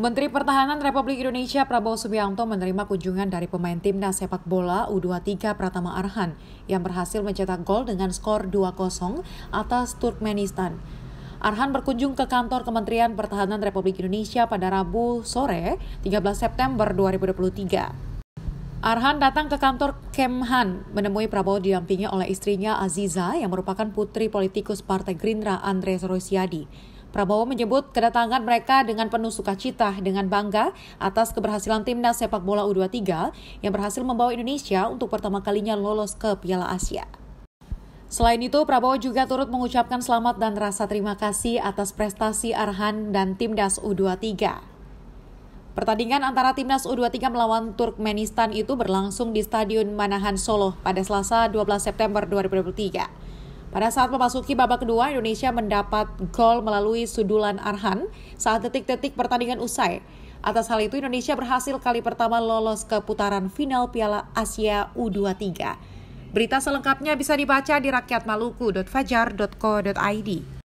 Menteri Pertahanan Republik Indonesia Prabowo Subianto menerima kunjungan dari pemain timnas sepak bola U23 Pratama Arhan yang berhasil mencetak gol dengan skor 2-0 atas Turkmenistan. Arhan berkunjung ke kantor Kementerian Pertahanan Republik Indonesia pada Rabu sore 13 September 2023. Arhan datang ke kantor Kemhan menemui Prabowo didampingi oleh istrinya Aziza yang merupakan putri politikus Partai Gerindra Andres Rosiadi. Prabowo menyebut kedatangan mereka dengan penuh sukacita dengan bangga atas keberhasilan timnas sepak bola U23 yang berhasil membawa Indonesia untuk pertama kalinya lolos ke Piala Asia. Selain itu, Prabowo juga turut mengucapkan selamat dan rasa terima kasih atas prestasi Arhan dan Timnas U23. Pertandingan antara Timnas U23 melawan Turkmenistan itu berlangsung di Stadion Manahan Solo pada Selasa 12 September 2023. Pada saat memasuki babak kedua, Indonesia mendapat gol melalui sudulan Arhan saat detik-detik pertandingan usai. Atas hal itu, Indonesia berhasil kali pertama lolos ke putaran final Piala Asia U23. Berita selengkapnya bisa dibaca di rakyatmaluku.fajar.co.id.